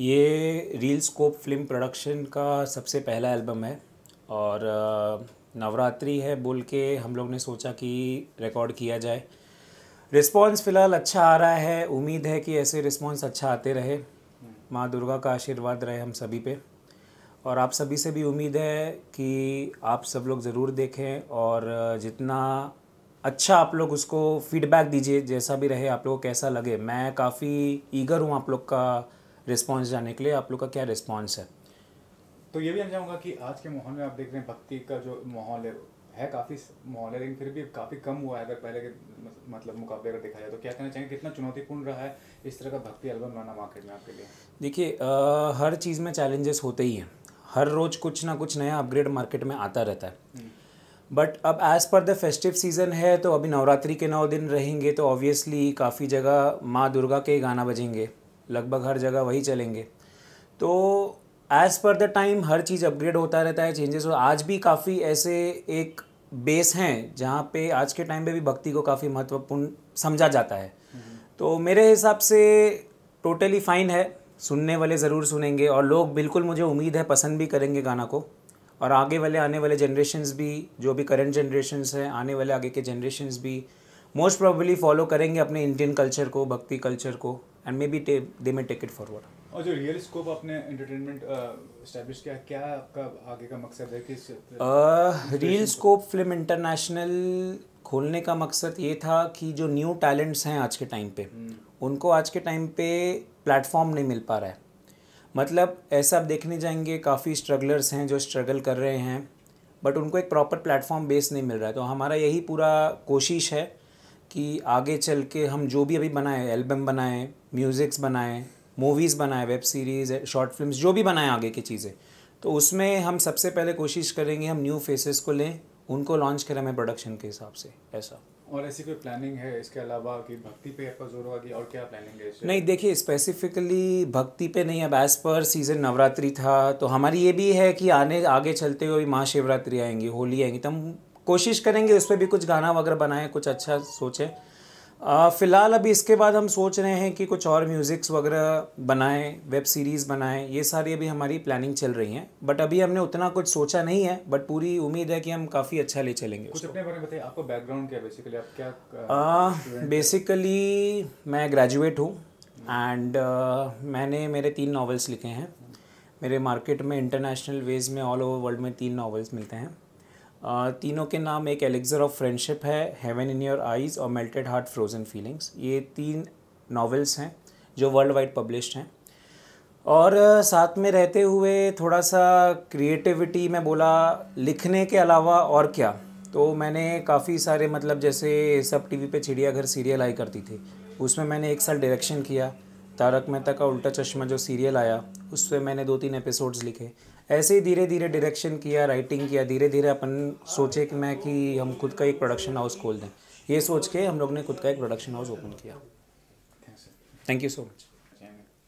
ये reel scope film production का सबसे पहला एल्बम है और नवरात्रि है बोल के हम लोग ने सोचा कि रिकॉर्ड किया जाए रिस्पांस फ़िलहाल अच्छा आ रहा है उम्मीद है कि ऐसे रिस्पांस अच्छा आते रहे माँ दुर्गा का आशीर्वाद रहे हम सभी पे और आप सभी से भी उम्मीद है कि आप सब लोग ज़रूर देखें और जितना अच्छा आप लोग उसको फीडबैक दीजिए जैसा भी रहे आप लोग को कैसा लगे मैं काफ़ी ईगर हूँ आप लोग का रिस्पॉन्स जाने के लिए आप लोग का क्या रिस्पॉन्स है तो ये भी हम चाहूँगा कि आज के माहौल में आप देख रहे हैं भक्ति का जो माहौल है है काफ़ी माहौल है लेकिन फिर भी काफ़ी कम हुआ है अगर पहले के मतलब मुकाबले अगर देखा जाए तो क्या कहना चाहेंगे कितना चुनौतीपूर्ण रहा है इस तरह का भक्ति एल्बम बनाना मार्केट में आपके लिए देखिए हर चीज़ में चैलेंजेस होते ही हैं हर रोज़ कुछ ना कुछ नया अपग्रेड मार्केट में आता रहता है हम्म। बट अब as per the festive season है तो अभी नवरात्रि के नौ दिन रहेंगे तो ऑब्वियसली काफ़ी जगह माँ दुर्गा के गाना बजेंगे लगभग हर जगह वही चलेंगे तो एज़ पर द टाइम हर चीज़ अपग्रेड होता रहता है चेंजेस और आज भी काफ़ी ऐसे एक बेस हैं जहाँ पे आज के टाइम पे भी भक्ति को काफ़ी महत्वपूर्ण समझा जाता है तो मेरे हिसाब से टोटली फाइन है सुनने वाले ज़रूर सुनेंगे और लोग बिल्कुल मुझे उम्मीद है पसंद भी करेंगे गाना को और आगे वाले आने वाले जनरेशन्स भी जो भी करंट जनरेशन्स हैं आने वाले आगे के जनरेशन्स भी मोस्ट प्रोबेबली फॉलो करेंगे अपने इंडियन कल्चर को भक्ति कल्चर को and maybe they may take it forward और जो रियल स्कोप आपने एंटरटेनमेंट इस्टेब्लिश किया क्या आपका आगे का मकसद है किस रियल स्कोप फिल्म इंटरनेशनल खोलने का मकसद ये था कि जो न्यू टैलेंट्स हैं आज के टाइम पे हम्म। उनको आज के टाइम पे प्लेटफॉर्म नहीं मिल पा रहा है मतलब ऐसा आप देखने जाएंगे काफ़ी स्ट्रगलर्स हैं जो स्ट्रगल कर रहे हैं बट उनको एक प्रॉपर प्लेटफॉर्म बेस नहीं मिल रहा है तो हमारा यही पूरा कोशिश है कि आगे चल के हम जो भी अभी बनाए एल्बम बनाए म्यूज़िक्स बनाए मूवीज़ बनाए वेब सीरीज़ शॉर्ट फिल्म जो भी बनाए आगे की चीज़ें तो उसमें हम सबसे पहले कोशिश करेंगे हम न्यू फेसेस को लें उनको लॉन्च करें हमें प्रोडक्शन के हिसाब से ऐसा और ऐसी कोई प्लानिंग है इसके अलावा कि भक्ति पे आपका जोर होगा कि और क्या प्लानिंग है नहीं देखिए स्पेसिफिकली भक्ति पे नहीं अब एज पर सीज़न नवरात्रि था तो हमारी ये भी है कि आने आगे चलते हुए भी महाशिवरात्रि आएंगी होली आएंगी तो हम कोशिश करेंगे उस पर भी कुछ गाना वगैरह बनाएं कुछ अच्छा सोचें फ़िलहाल अभी इसके बाद हम सोच रहे हैं कि कुछ और म्यूज़िक्स वगैरह बनाएं वेब सीरीज़ बनाएं ये सारी अभी हमारी प्लानिंग चल रही है बट अभी हमने उतना कुछ सोचा नहीं है बट पूरी उम्मीद है कि हम काफ़ी अच्छा ले चलेंगे कुछ अपने बारे में बताइए आपको बैकग्राउंड क्या बेसिकली आप क्या बेसिकली मैं ग्रेजुएट हूँ एंड uh, मैंने मेरे तीन नावल्स लिखे हैं मेरे मार्केट में इंटरनेशनल वेज में ऑल ओवर वर्ल्ड में तीन नावल्स मिलते हैं तीनों के नाम एक एलेक्जर ऑफ फ्रेंडशिप है हेवन इन योर आइज़ और मेल्टेड हार्ट फ्रोजन फीलिंग्स ये तीन नावल्स हैं जो वर्ल्ड वाइड पब्लिश्ड हैं और साथ में रहते हुए थोड़ा सा क्रिएटिविटी में बोला लिखने के अलावा और क्या तो मैंने काफ़ी सारे मतलब जैसे सब टीवी पे चिड़ियाघर सीरियल आई करती थी उसमें मैंने एक साल डायरेक्शन किया तारक मेहता का उल्टा चश्मा जो सीरियल आया उस पर मैंने दो तीन एपिसोड्स लिखे ऐसे ही धीरे धीरे डायरेक्शन किया राइटिंग किया धीरे धीरे अपन सोचे कि मैं कि हम खुद का एक प्रोडक्शन हाउस खोल दें ये सोच के हम लोग ने खुद का एक प्रोडक्शन हाउस ओपन किया थैंक यू सो मच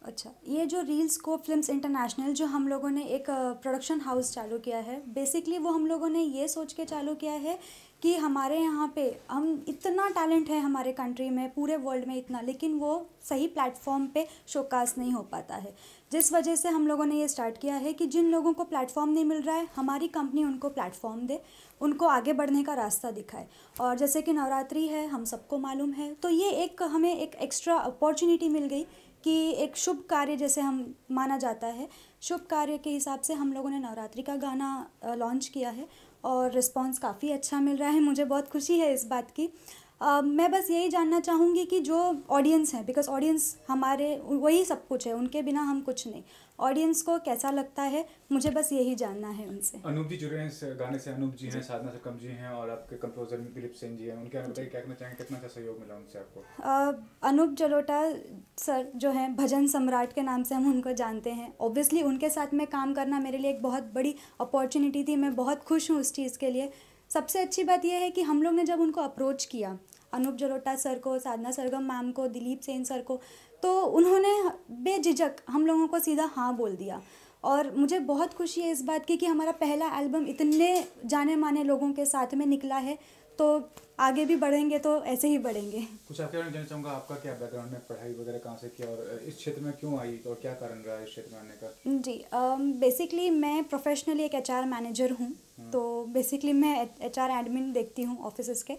अच्छा ये जो रील्स को फिल्म्स इंटरनेशनल जो हम लोगों ने एक प्रोडक्शन हाउस चालू किया है बेसिकली वो हम लोगों ने ये सोच के चालू किया है कि हमारे यहाँ पे हम इतना टैलेंट है हमारे कंट्री में पूरे वर्ल्ड में इतना लेकिन वो सही प्लेटफॉर्म पे शोकास्ट नहीं हो पाता है जिस वजह से हम लोगों ने ये स्टार्ट किया है कि जिन लोगों को प्लेटफॉर्म नहीं मिल रहा है हमारी कंपनी उनको प्लेटफॉर्म दे उनको आगे बढ़ने का रास्ता दिखाए और जैसे कि नवरात्रि है हम सबको मालूम है तो ये एक हमें एक एक्स्ट्रा अपॉर्चुनिटी मिल गई कि एक शुभ कार्य जैसे हम माना जाता है शुभ कार्य के हिसाब से हम लोगों ने नवरात्रि का गाना लॉन्च किया है और रिस्पॉन्स काफ़ी अच्छा मिल रहा है मुझे बहुत खुशी है इस बात की मैं बस यही जानना चाहूँगी कि जो ऑडियंस है बिकॉज ऑडियंस हमारे वही सब कुछ है उनके बिना हम कुछ नहीं ऑडियंस को कैसा लगता है मुझे बस यही जानना है उनसे अनूप जी जुड़े हैं इस गाने से अनूप जी हैं साधना कम जी हैं और आपके कंपोजर दिलीप सेन जी हैं उनके अनुभव क्या कहना चाहेंगे कितना सहयोग मिला उनसे आपको अनूप जलोटा सर जो हैं भजन सम्राट के नाम से हम उनको जानते हैं ऑब्वियसली उनके साथ में काम करना मेरे लिए एक बहुत बड़ी अपॉर्चुनिटी थी मैं बहुत खुश हूँ उस चीज़ के लिए सबसे अच्छी बात यह है कि हम लोग ने जब उनको अप्रोच किया अनूप जलोटा सर को साधना सरगम मैम को दिलीप सेन सर को तो उन्होंने बेझिझक हम लोगों को सीधा हाँ बोल दिया और मुझे बहुत खुशी है इस बात की कि हमारा पहला एल्बम इतने जाने माने लोगों के साथ में निकला है तो आगे भी बढ़ेंगे तो ऐसे ही बढ़ेंगे कुछ आपके बारे में जानना चाहूँगा आपका क्या बैकग्राउंड में पढ़ाई वगैरह कहाँ से किया और इस क्षेत्र में क्यों आई तो और क्या कारण रहा इस क्षेत्र में आने का जी बेसिकली मैं प्रोफेशनली एक एच मैनेजर हूँ तो बेसिकली मैं एच आर एडमिन देखती हूँ ऑफिस के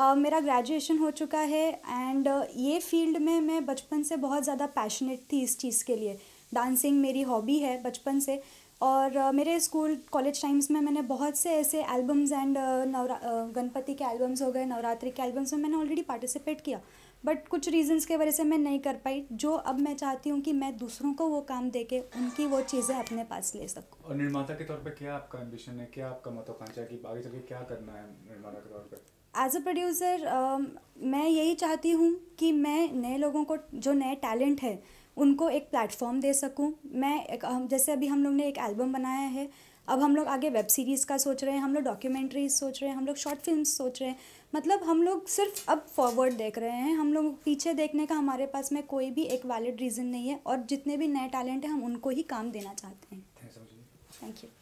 Uh, मेरा ग्रेजुएशन हो चुका है एंड uh, ये फील्ड में मैं बचपन से बहुत ज़्यादा पैशनेट थी इस चीज़ के लिए डांसिंग मेरी हॉबी है बचपन से और uh, मेरे स्कूल कॉलेज टाइम्स में मैंने बहुत से ऐसे एल्बम्स एंड नवरा गणपति के एल्बम्स हो गए नवरात्रि के एल्बम्स में मैंने ऑलरेडी पार्टिसिपेट किया बट कुछ रीजंस के वजह से मैं नहीं कर पाई जो अब मैं चाहती हूँ कि मैं दूसरों को वो काम दे के उनकी वो चीज़ें अपने पास ले सकूँ और निर्माता के तौर पर क्या आपका एम्बिशन है क्या आपका महत्वाकांक्षा कि आगे चल के क्या करना है निर्माता के तौर पर एज अ प्रोड्यूसर मैं यही चाहती हूँ कि मैं नए लोगों को जो नए टैलेंट है उनको एक प्लेटफॉर्म दे सकूँ मैं एक, जैसे अभी हम लोग ने एक एल्बम बनाया है अब हम लोग आगे वेब सीरीज़ का सोच रहे हैं हम लोग डॉक्यूमेंट्रीज सोच रहे हैं हम लोग शॉर्ट फिल्म सोच रहे हैं मतलब हम लोग सिर्फ अब फॉरवर्ड देख रहे हैं हम लोग पीछे देखने का हमारे पास में कोई भी एक वैलिड रीज़न नहीं है और जितने भी नए टैलेंट हैं हम उनको ही काम देना चाहते हैं थैंक यू